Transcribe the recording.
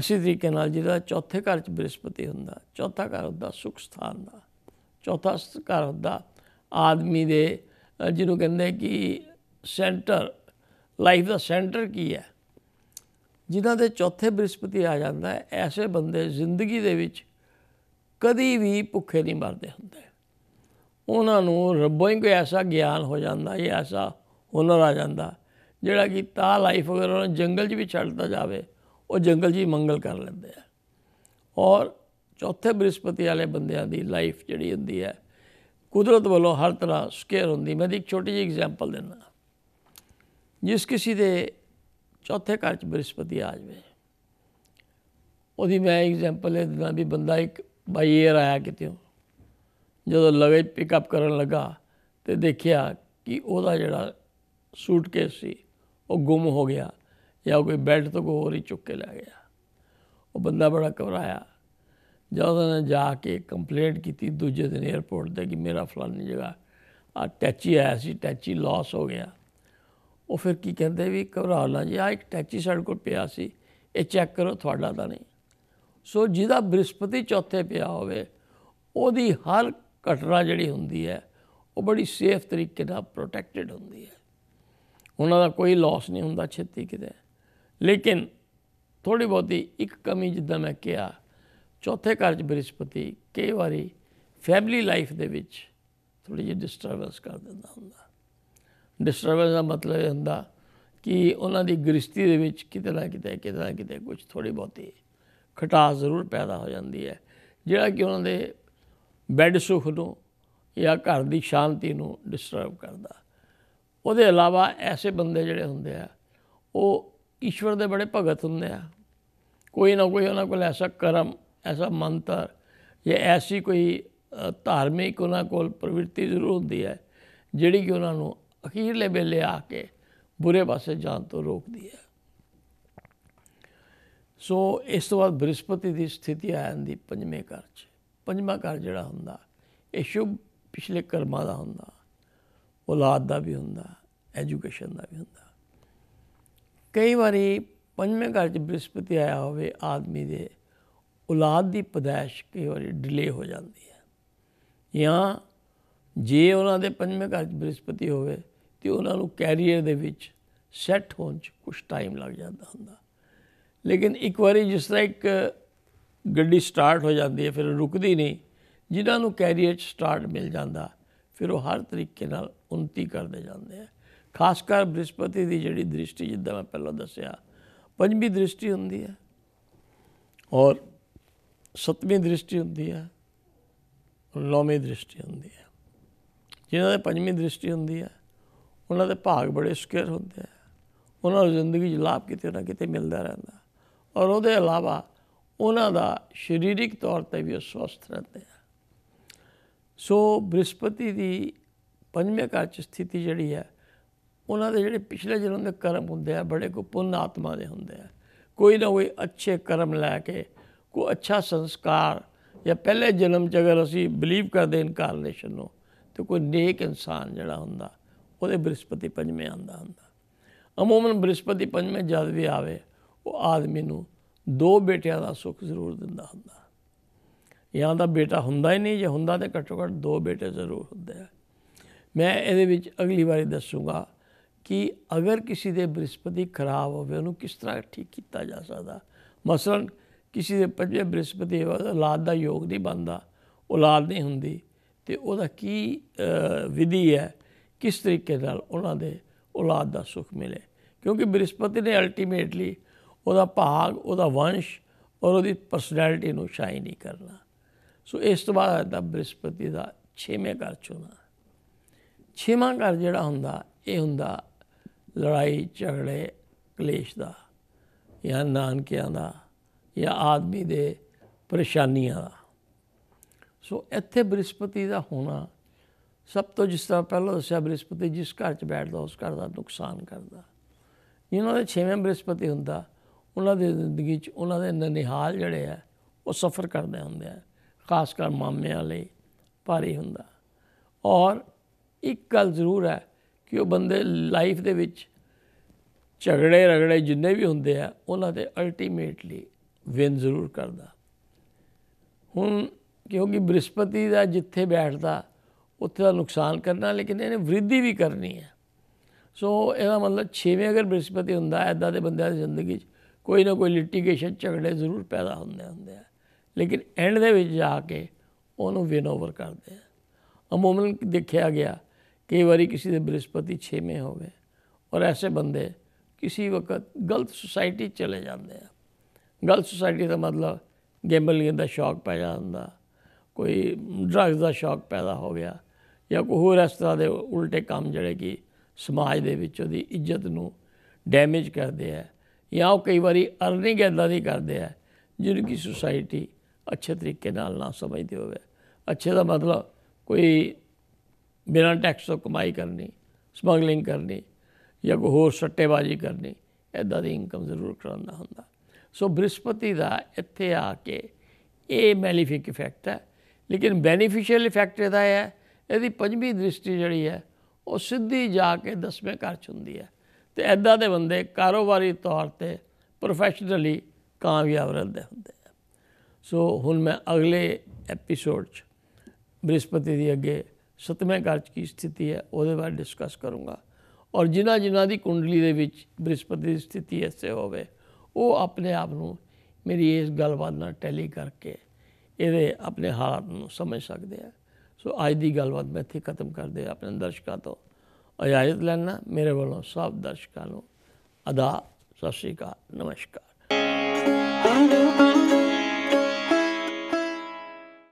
ਐਸੀ ਤਰੀਕੇ ਨਾਲ ਜਿਹਦਾ ਚੌਥੇ ਘਰ 'ਚ ਬ੍ਰਿਸ਼ਪਤੀ ਹੁੰਦਾ ਚੌਥਾ ਘਰ ਹੁੰਦਾ ਸੁਖ ਸਥਾਨ ਦਾ ਚੌਥਾ ਘਰ ਹੁੰਦਾ ਆਦਮੀ ਦੇ ਜਿਹਨੂੰ ਕਹਿੰਦੇ ਕਿ ਸੈਂਟਰ ਲਾਈਫ ਦਾ ਸੈਂਟਰ ਕੀ ਹੈ ਜਿਨ੍ਹਾਂ ਦੇ ਚੌਥੇ ਬ੍ਰਿਸ਼ਪਤੀ ਆ ਜਾਂਦਾ ਹੈ ਐਸੇ ਬੰਦੇ ਜ਼ਿੰਦਗੀ ਦੇ ਵਿੱਚ ਕਦੀ ਵੀ ਭੁੱਖੇ ਨਹੀਂ ਮਰਦੇ ਹੁੰਦੇ ਉਹਨਾਂ ਨੂੰ ਰੱਬੋਂ ਹੀ ਕੋਈ ਐਸਾ ਗਿਆਨ ਹੋ ਜਾਂਦਾ ਜਾਂ ਐਸਾ ਹੁਨਰ ਆ ਜਾਂਦਾ ਜਿਹੜਾ ਕਿ ਤਾਂ ਲਾਈਫ ਅਗਰ ਉਹਨਾਂ ਜੰਗਲ 'ਚ ਵੀ ਛੱਡਦਾ ਜਾਵੇ ਉਹ ਜੰਗਲ ਜੀ ਮੰਗਲ ਕਰ ਲੈਂਦੇ ਆ ਔਰ ਚੌਥੇ ਬ੍ਰਿਸਪਤੀ ਵਾਲੇ ਬੰਦਿਆਂ ਦੀ ਲਾਈਫ ਜਿਹੜੀ ਹੁੰਦੀ ਹੈ ਕੁਦਰਤ ਵੱਲੋਂ ਹਰ ਤਰ੍ਹਾਂ ਸਕੇਅਰ ਹੁੰਦੀ ਮੈਂ ਇੱਕ ਛੋਟੀ ਜਿਹੀ ਐਗਜ਼ਾਮਪਲ ਦਿੰਦਾ ਜਿਸ ਕਿਸੇ ਦੇ ਚੌਥੇ ਘਰ 'ਚ ਬ੍ਰਿਸਪਤੀ ਆ ਜਾਵੇ ਉਹਦੀ ਮੈਂ ਐਗਜ਼ਾਮਪਲ ਇਹ ਦਿੰਦਾ ਵੀ ਬੰਦਾ ਇੱਕ ਬਾਈ 에ਅਰ ਆਇਆ ਕਿਤੇ ਜਦੋਂ ਲਗੇ ਪਿਕਅਪ ਕਰਨ ਲੱਗਾ ਤੇ ਦੇਖਿਆ ਕਿ ਉਹਦਾ ਜਿਹੜਾ ਸੂਟਕੇਸ ਸੀ ਉਹ ਗੁੰਮ ਹੋ ਗਿਆ ਜਾਂ ਕੋਈ ਬੈਲਟ ਤੋਂ ਕੋਈ ਹੋਰ ਹੀ ਚੁੱਕ ਕੇ ਲੈ ਗਿਆ ਉਹ ਬੰਦਾ ਬੜਾ ਘਬਰਾਇਆ ਜਦੋਂ ਉਹਨੇ ਜਾ ਕੇ ਕੰਪਲੇਂਟ ਕੀਤੀ ਦੂਜੇ ਦਿਨ 에어ਪੋਰਟ ਤੇ ਕਿ ਮੇਰਾ ਫਲਾਨੀ ਜਗ੍ਹਾ ਆ ਟੈਚੀ ਆਇਆ ਸੀ ਟੈਚੀ ਲਾਸ ਹੋ ਗਿਆ ਉਹ ਫਿਰ ਕੀ ਕਹਿੰਦੇ ਵੀ ਘਬਰਾ ਲਾ ਜੀ ਆ ਇੱਕ ਟੈਚੀ ਸਾਡੇ ਕੋਲ ਪਿਆ ਸੀ ਇਹ ਚੈੱਕ ਕਰੋ ਤੁਹਾਡਾ ਤਾਂ ਨਹੀਂ ਸੋ ਜਿਹਦਾ ਬ੍ਰਿਸਪਤੀ ਚੌਥੇ ਪਿਆ ਹੋਵੇ ਉਹਦੀ ਹਰ ਘਟਨਾ ਜਿਹੜੀ ਹੁੰਦੀ ਹੈ ਉਹ ਬੜੀ ਸੇਫ ਤਰੀਕੇ ਨਾਲ ਪ੍ਰੋਟੈਕਟਡ ਹੁੰਦੀ ਹੈ ਉਹਨਾਂ ਦਾ ਕੋਈ ਲਾਸ ਨਹੀਂ ਹੁੰਦਾ ਛੇਤੀ ਕਿਤੇ ਲੇਕਿਨ ਥੋੜੀ ਬਹੁਤੀ ਇੱਕ ਕਮੀ ਜਿੱਦਾਂ ਮੈਂ ਕਿਹਾ ਚੌਥੇ ਘਰ 'ਚ ਬ੍ਰਿਸ਼ਪਤੀ ਕਈ ਵਾਰੀ ਫੈਮਿਲੀ ਲਾਈਫ ਦੇ ਵਿੱਚ ਥੋੜੀ ਜਿਹੀ ਡਿਸਟਰਬੈਂਸ ਕਰ ਦਿੰਦਾ ਹੁੰਦਾ ਡਿਸਟਰਬੈਂਸ ਦਾ ਮਤਲਬ ਇਹ ਹੁੰਦਾ ਕਿ ਉਹਨਾਂ ਦੀ ਗ੍ਰਸਤੀ ਦੇ ਵਿੱਚ ਕਿਤੇ ਨਾ ਕਿਤੇ ਕਿਤੇ ਨਾ ਕਿਤੇ ਕੁਝ ਥੋੜੀ ਬਹੁਤੀ ਖਟਾਸ ਜ਼ਰੂਰ ਪੈਦਾ ਹੋ ਜਾਂਦੀ ਹੈ ਜਿਹੜਾ ਕਿ ਉਹਨਾਂ ਦੇ ਬੈੱਡ ਸੁਖ ਨੂੰ ਜਾਂ ਘਰ ਦੀ ਸ਼ਾਂਤੀ ਨੂੰ ਡਿਸਟਰਬ ਕਰਦਾ ਉਹਦੇ ਇਲਾਵਾ ਐਸੇ ਬੰਦੇ ਜਿਹੜੇ ਹੁੰਦੇ ਆ ਉਹ ਈਸ਼ਵਰ ਦੇ ਬੜੇ ਭਗਤ ਹੁੰਦੇ ਆ ਕੋਈ ਨਾ ਕੋਈ ਉਹਨਾਂ ਕੋਲ ਐਸਾ ਕਰਮ ਐਸਾ ਮੰਤਰ ਜਾਂ ਐਸੀ ਕੋਈ ਧਾਰਮਿਕ ਉਹਨਾਂ ਕੋਲ ਪ੍ਰਵਿਰਤੀ ਜ਼ਰੂਰ ਹੁੰਦੀ ਹੈ ਜਿਹੜੀ ਕਿ ਉਹਨਾਂ ਨੂੰ ਅਖੀਰਲੇ ਵੇਲੇ ਆ ਕੇ ਬੁਰੇ ਪਾਸੇ ਜਾਣ ਤੋਂ ਰੋਕਦੀ ਹੈ ਸੋ ਇਸ ਤੋਂ ਬਾਅਦ ਬ੍ਰਿਸਪਤੀ ਦੀ ਸਥਿਤੀ ਆ ਜਾਂਦੀ ਪੰਜਵੇਂ ਘਰ 'ਚ ਪੰਜਵਾਂ ਘਰ ਜਿਹੜਾ ਹੁੰਦਾ ਇਹ ਸ਼ੁਭ ਪਿਛਲੇ ਕਰਮਾਂ ਦਾ ਹੁੰਦਾ ਔਲਾਦ ਦਾ ਵੀ ਹੁੰਦਾ ਐਜੂਕੇਸ਼ਨ ਦਾ ਵੀ ਹੁੰਦਾ ਕਈ ਵਾਰੀ ਪੰਜਵੇਂ ਘਰ 'ਚ ਬ੍ਰਿਸਪਤੀ ਆਇਆ ਹੋਵੇ ਆਦਮੀ ਦੇ ਔਲਾਦ ਦੀ ਪਦਾਇਸ਼ ਕਈ ਵਾਰੀ ਡਿਲੇ ਹੋ ਜਾਂਦੀ ਹੈ ਜਾਂ ਜੇ ਉਹਨਾਂ ਦੇ ਪੰਜਵੇਂ ਘਰ 'ਚ ਬ੍ਰਿਸਪਤੀ ਹੋਵੇ ਤੇ ਉਹਨਾਂ ਨੂੰ ਕੈਰੀਅਰ ਦੇ ਵਿੱਚ ਸੈੱਟ ਹੋਣ 'ਚ ਕੁਝ ਟਾਈਮ ਲੱਗ ਜਾਂਦਾ ਹੁੰਦਾ ਲੇਕਿਨ ਇੱਕ ਵਾਰੀ ਜਿਸ ਤਰ੍ਹਾਂ ਇੱਕ ਗੱਡੀ ਸਟਾਰਟ ਹੋ ਜਾਂਦੀ ਹੈ ਫਿਰ ਰੁਕਦੀ ਨਹੀਂ ਜਿਨ੍ਹਾਂ ਨੂੰ ਕੈਰੀਅਰ 'ਚ ਸਟਾਰਟ ਮਿਲ ਜਾਂਦਾ ਫਿਰ ਉਹ ਹਰ ਤਰੀਕੇ ਨਾਲ ਉਨਤੀ ਕਰਦੇ ਜਾਂਦੇ ਆ ਖਾਸ ਕਰ ਬ੍ਰਿਹਸਪਤੀ ਦੀ ਜਿਹੜੀ ਦ੍ਰਿਸ਼ਟੀ ਜਿੱਦਾਂ ਮੈਂ ਪਹਿਲਾਂ ਦੱਸਿਆ ਪੰਜਵੀਂ ਦ੍ਰਿਸ਼ਟੀ ਹੁੰਦੀ ਹੈ ਔਰ ਸਤਵੀਂ ਦ੍ਰਿਸ਼ਟੀ ਹੁੰਦੀ ਹੈ ਨੌਵੀਂ ਦ੍ਰਿਸ਼ਟੀ ਹੁੰਦੀ ਹੈ ਜਿਨ੍ਹਾਂ ਦੇ ਪੰਜਵੀਂ ਦ੍ਰਿਸ਼ਟੀ ਹੁੰਦੀ ਹੈ ਉਹਨਾਂ ਦੇ ਭਾਗ ਬੜੇ ਸਕੇਅਰ ਹੁੰਦੇ ਆ ਉਹਨਾਂ ਨੂੰ ਜ਼ਿੰਦਗੀ 'ਚ ਲਾਭ ਕਿਤੇ ਨਾ ਕਿਤੇ ਮਿਲਦਾ ਰਹਿੰਦਾ ਔਰ ਉਹਦੇ ਇਲਾਵਾ ਉਹਨਾਂ ਦਾ ਸਰੀਰਿਕ ਤੌਰ ਤੇ ਵੀ ਸਵਸਥ ਰਹਿੰਦੇ ਆ ਸੋ ਬ੍ਰਿਸ਼ਪਤੀ ਦੀ ਪੰਜਵੇਂ ਘਰ 'ਚ ਸਥਿਤੀ ਜਿਹੜੀ ਹੈ ਉਹਨਾਂ ਦੇ ਜਿਹੜੇ ਪਿਛਲੇ ਜਨਮ ਦੇ ਕਰਮ ਹੁੰਦੇ ਆ ਬੜੇ ਕੋ ਪੁੰਨ ਆਤਮਾ ਦੇ ਹੁੰਦੇ ਆ ਕੋਈ ਨਾ ਕੋਈ ਅੱਛੇ ਕਰਮ ਲੈ ਕੇ ਕੋ ਅੱਛਾ ਸੰਸਕਾਰ ਜਾਂ ਪਹਿਲੇ ਜਨਮ ਚ ਅਗਰ ਅਸੀਂ ਬਲੀਵ ਕਰਦੇ ਇਨਕਾਰਨੇਸ਼ਨ ਨੂੰ ਤੇ ਕੋਈ ਨੇਕ ਇਨਸਾਨ ਜਿਹੜਾ ਹੁੰਦਾ ਉਹਦੇ ਬ੍ਰਿਸਪਤੀ ਪੰਜਵੇਂ ਆਂਦਾ ਹੁੰਦਾ ਅਮੂਮਨ ਬ੍ਰਿਸਪਤੀ ਪੰਜਵੇਂ ਜਦ ਵੀ ਆਵੇ ਉਹ ਆਦਮੀ ਨੂੰ ਦੋ ਬੇਟਿਆਂ ਦਾ ਸੁੱਖ ਜ਼ਰੂਰ ਦਿੰਦਾ ਹੁੰਦਾ ਜਾਂ ਦਾ ਬੇਟਾ ਹੁੰਦਾ ਹੀ ਨਹੀਂ ਜੇ ਹੁੰਦਾ ਤੇ ਘੱਟੋ ਘੱਟ ਦੋ ਬੇਟੇ ਜ਼ਰੂਰ ਹੁੰਦੇ ਆ ਮੈਂ ਇਹਦੇ ਵਿੱਚ ਅਗਲੀ ਵਾਰੀ ਦੱਸੂਗਾ ਕਿ ਅਗਰ ਕਿਸੇ ਦੇ ਬ੍ਰਿਸਪਤੀ ਖਰਾਬ ਹੋਵੇ ਉਹਨੂੰ ਕਿਸ ਤਰ੍ਹਾਂ ਠੀਕ ਕੀਤਾ ਜਾ ਸਕਦਾ ਮਸਲਨ ਕਿਸੇ ਦੇ ਪੰਜੇ ਬ੍ਰਿਸਪਤੀ ਔਲਾਦ ਦਾ ਯੋਗ ਨਹੀਂ ਬਣਦਾ ਔਲਾਦ ਨਹੀਂ ਹੁੰਦੀ ਤੇ ਉਹਦਾ ਕੀ ਵਿਧੀ ਹੈ ਕਿਸ ਤਰੀਕੇ ਨਾਲ ਉਹਨਾਂ ਦੇ ਔਲਾਦ ਦਾ ਸੁਖ ਮਿਲੇ ਕਿਉਂਕਿ ਬ੍ਰਿਸਪਤੀ ਨੇ ਅਲਟੀਮੇਟਲੀ ਉਹਦਾ ਭਾਗ ਉਹਦਾ ਵੰਸ਼ ਔਰ ਉਹਦੀ ਪਰਸਨੈਲਿਟੀ ਨੂੰ ਸ਼ਾਈ ਨਹੀਂ ਕਰਨਾ ਸੋ ਇਸ ਤੋਂ ਬਾਅਦ ਦਾ ਬ੍ਰਿਸਪਤੀ ਦਾ 6ਵੇਂ ਘਰ ਚੋਣਾ 6ਵਾਂ ਘਰ ਜਿਹੜਾ ਹੁੰਦਾ ਇਹ ਹੁੰਦਾ ਲੜਾਈ ਝਗੜੇ ਕਲੇਸ਼ ਦਾ ਜਾਂ ਨਾਨਕਿਆਂ ਦਾ ਜਾਂ ਆਦਮੀ ਦੇ ਪਰੇਸ਼ਾਨੀਆਂ ਦਾ ਸੋ ਇੱਥੇ ਬ੍ਰਿਸਪਤੀ ਦਾ ਹੋਣਾ ਸਭ ਤੋਂ ਜਿਸ ਤਰ੍ਹਾਂ ਪਹਿਲਾਂ ਦੱਸਿਆ ਬ੍ਰਿਸਪਤੀ ਜਿਸ ਘਰ 'ਚ ਬੈਠਦਾ ਉਸ ਘਰ ਦਾ ਨੁਕਸਾਨ ਕਰਦਾ ਇਹਨਾਂ ਦੇ ਛੇਵੇਂ ਬ੍ਰਿਸਪਤੀ ਹੁੰਦਾ ਉਹਨਾਂ ਦੀ ਜ਼ਿੰਦਗੀ 'ਚ ਉਹਨਾਂ ਦੇ ਨਿਹਾਲ ਜਿਹੜੇ ਆ ਉਹ ਸਫਰ ਕਰਦੇ ਹੁੰਦੇ ਆ ਖਾਸ ਕਰ ਮਾਮਿਆਂ ਲਈ ਭਾਰੀ ਹੁੰਦਾ ਔਰ ਇੱਕ ਗੱਲ ਜ਼ਰੂਰ ਹੈ ਕਿ ਉਹ ਬੰਦੇ ਲਾਈਫ ਦੇ ਵਿੱਚ ਝਗੜੇ ਰਗੜੇ ਜਿੰਨੇ ਵੀ ਹੁੰਦੇ ਆ ਉਹਨਾਂ ਤੇ ਅਲਟੀਮੇਟਲੀ ਵਿਨ ਜ਼ਰੂਰ ਕਰਦਾ ਹੁਣ ਕਿਉਂਕਿ ਬ੍ਰਿਸਪਤੀ ਦਾ ਜਿੱਥੇ ਬੈਠਦਾ ਉੱਥੇ ਦਾ ਨੁਕਸਾਨ ਕਰਨਾ ਲੇਕਿਨ ਇਹਨੇ ਵਿਰਧੀ ਵੀ ਕਰਨੀ ਹੈ ਸੋ ਇਹਦਾ ਮਤਲਬ 6ਵੇਂ ਅਗਰ ਬ੍ਰਿਸਪਤੀ ਹੁੰਦਾ ਐਦਾਂ ਦੇ ਬੰਦਿਆਂ ਦੀ ਜ਼ਿੰਦਗੀ 'ਚ ਕੋਈ ਨਾ ਕੋਈ ਲਿਟੀਗੇਸ਼ਨ ਝਗੜੇ ਜ਼ਰੂਰ ਪੈਦਾ ਹੁੰਦੇ ਹੁੰਦੇ ਆ ਲੇਕਿਨ ਐਂਡ ਦੇ ਵਿੱਚ ਜਾ ਕੇ ਉਹਨੂੰ ਵਿਨ ਓਵਰ ਕਰਦੇ ਆ ਅਮੂਮਨ ਦੇਖਿਆ ਗਿਆ ਕਈ ਵਾਰੀ ਕਿਸੇ ਦੇ ਬ੍ਰਿਸਪਤੀ 6ਵੇਂ में हो ਔਰ ਐਸੇ ਬੰਦੇ ਕਿਸੇ ਵਕਤ ਗਲਤ ਸੁਸਾਇਟੀ ਚਲੇ ਜਾਂਦੇ ਆ ਗਲਤ ਸੁਸਾਇਟੀ ਦਾ ਮਤਲਬ ਗੈਂਬਲਿੰਗ ਦਾ ਸ਼ੌਕ ਪੈ ਜਾਂਦਾ ਕੋਈ ਡਰੱਗਸ ਦਾ ਸ਼ੌਕ ਪੈਦਾ ਹੋ ਗਿਆ ਜਾਂ ਕੋਈ ਹੋਰ ਇਸ ਤਰ੍ਹਾਂ ਦੇ ਉਲਟੇ ਕੰਮ ਜਿਹੜੇ ਕਿ ਸਮਾਜ ਦੇ ਵਿੱਚ ਉਹਦੀ ਇੱਜ਼ਤ ਨੂੰ ਡੈਮੇਜ ਕਰਦੇ ਆ ਜਾਂ ਉਹ ਕਈ ਵਾਰੀ ਅਰਨਿੰਗ ਇਦਾਂ ਦੀ ਕਰਦੇ ਆ ਜਿਹਨੂੰ ਕਿ ਸੁਸਾਇਟੀ ਅੱਛੇ ਤਰੀਕੇ ਨਾਲ ਨਾ ਸਮਝਦੇ ਹੋਵੇ ਅੱਛੇ ਦਾ ਮਤਲਬ ਕੋਈ ਬਿਨਾਂ ਟੈਕਸ ਤੋਂ ਕਮਾਈ ਕਰਨੀ ਸਮਗਲਿੰਗ ਕਰਨੀ ਜਾਂ ਕੋਈ ਹੋਰ ਸੱਟੇਬਾਜ਼ੀ ਕਰਨੀ ਐਦਾਂ ਦੀ ਇਨਕਮ ਜ਼ਰੂਰ ਕਰਾਉਂਦਾ ਹੁੰਦਾ ਸੋ ਬ੍ਰਿਸਪਤੀ ਦਾ ਇੱਥੇ ਆ ਕੇ ਇਹ ਮੈਲੀਫਿਕ ਇਫੈਕਟ ਹੈ ਲੇਕਿਨ ਬੈਨੀਫੀਸ਼ੀਅਲ ਇਫੈਕਟ ਇਹਦਾ ਹੈ ਇਹਦੀ ਪੰਜਵੀਂ ਦ੍ਰਿਸ਼ਟੀ ਜਿਹੜੀ ਹੈ ਉਹ ਸਿੱਧੀ ਜਾ ਕੇ ਦਸਵੇਂ ਘਰ ਚ ਹੁੰਦੀ ਹੈ ਤੇ ਐਦਾਂ ਦੇ ਬੰਦੇ ਕਾਰੋਬਾਰੀ ਤੌਰ ਤੇ ਪ੍ਰੋਫੈਸ਼ਨਲੀ ਕਾਮਯਾਬ ਰਹਿੰਦੇ ਹੁੰਦੇ ਸੋ ਹੁਣ ਮੈਂ ਅਗਲੇ ਐਪੀਸੋਡ 'ਚ ਬ੍ਰਿਸਪਤੀ ਦੀ ਅੱਗੇ ਸਤਵੇਂ ਘਰ 'ਚ ਕੀ ਸਥਿਤੀ ਹੈ ਉਹਦੇ ਬਾਰੇ ਡਿਸਕਸ ਕਰੂੰਗਾ ਔਰ ਜਿਨ੍ਹਾਂ ਜਿਨ੍ਹਾਂ ਦੀ ਕੁੰਡਲੀ ਦੇ ਵਿੱਚ ਬ੍ਰਿਸਪਤੀ ਦੀ ਸਥਿਤੀ ਐਸੇ ਹੋਵੇ ਉਹ ਆਪਣੇ ਆਪ ਨੂੰ ਮੇਰੀ ਇਸ ਗੱਲਬਾਤ ਨਾਲ ਟੈਲੀ ਕਰਕੇ ਇਹਦੇ ਆਪਣੇ ਹਾਲਾਤ ਨੂੰ ਸਮਝ ਸਕਦੇ ਆ ਸੋ ਅੱਜ ਦੀ ਗੱਲਬਾਤ ਮੈਂ ਇੱਥੇ ਖਤਮ ਕਰਦੇ ਆ ਆਪਣੇ ਦਰਸ਼ਕਾਂ ਤੋਂ ਇਜਾਜ਼ਤ ਲੈਣਾ ਮੇਰੇ ਵੱਲੋਂ ਸਭ ਦਰਸ਼ਕਾਂ ਨੂੰ ਅਦਾ ਸਤਿ ਸ਼੍ਰੀ ਅਕਾਲ ਨਮਸਕਾਰ